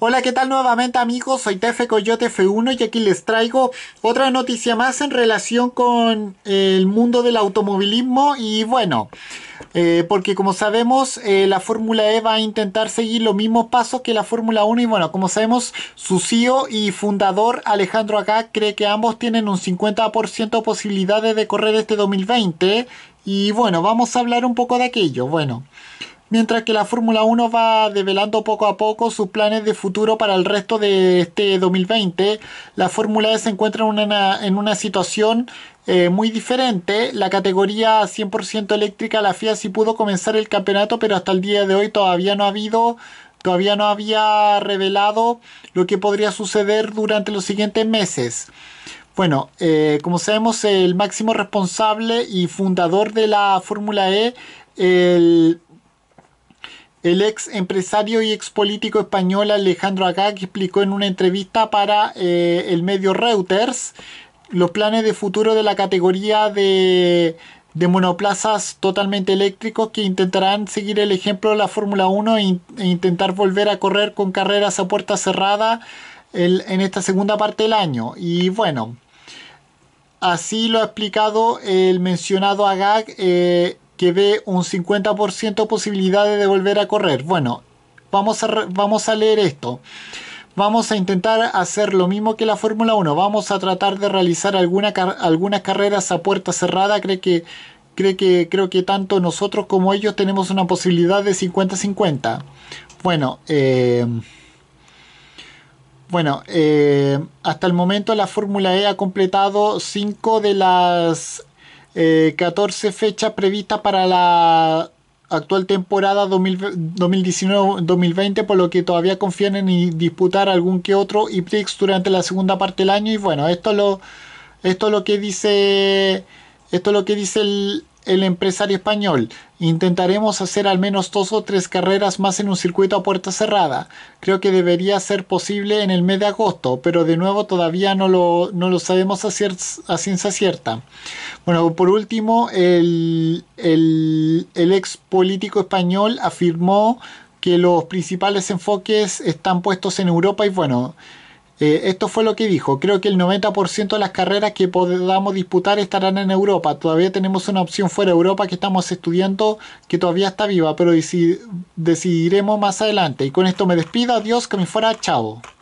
Hola, ¿qué tal nuevamente amigos? Soy Tefe Coyote F1 y aquí les traigo otra noticia más en relación con el mundo del automovilismo y bueno, eh, porque como sabemos eh, la Fórmula E va a intentar seguir los mismos pasos que la Fórmula 1 y bueno, como sabemos su CEO y fundador Alejandro Acá cree que ambos tienen un 50% de posibilidades de correr este 2020 y bueno, vamos a hablar un poco de aquello, bueno mientras que la Fórmula 1 va develando poco a poco sus planes de futuro para el resto de este 2020. La Fórmula E se encuentra en una, situación eh, muy diferente. La categoría 100% eléctrica, la FIA sí pudo comenzar el campeonato, pero hasta el día de hoy todavía no ha habido todavía no había revelado lo que podría suceder durante los siguientes meses. Bueno, eh, como sabemos, el máximo responsable y fundador de la Fórmula E, el el ex empresario y ex político español Alejandro Agag explicó en una entrevista para eh, el medio Reuters los planes de futuro de la categoría de, monoplazas totalmente eléctricos que intentarán seguir el ejemplo de la Fórmula 1 e, e, intentar volver a correr con carreras a puerta cerrada en esta segunda parte del año. Y bueno, así lo ha explicado el mencionado Agag. Eh, que ve un 50% de posibilidades de volver a correr. Bueno, vamos a, vamos a leer esto. Vamos a intentar hacer lo mismo que la Fórmula 1. Vamos a tratar de realizar alguna, algunas carreras a puerta cerrada. Creo que, que, creo que tanto nosotros como ellos tenemos una posibilidad de 50-50. Bueno, eh, bueno eh, hasta el momento la Fórmula E ha completado 5 de las 14 eh, fechas previstas para la actual temporada 2019-2020, por lo que todavía confían en disputar algún que otro IPRIX durante la segunda parte del año. Y bueno, esto lo, esto lo que dice. Esto es lo que dice el, el empresario español. Intentaremos hacer al menos dos o tres carreras más en un circuito a puerta cerrada. Creo que debería ser posible en el mes de agosto, pero de nuevo todavía no lo, sabemos a, a, ciencia cierta. Bueno, por último, el, el ex político español afirmó que los principales enfoques están puestos en Europa y bueno, eh, esto fue lo que dijo. Creo que el 90% de las carreras que podamos disputar estarán en Europa. Todavía tenemos una opción fuera de Europa que estamos estudiando que todavía está viva, pero decidiremos más adelante. Y con esto me despido. Adiós, que me fuera. Chao.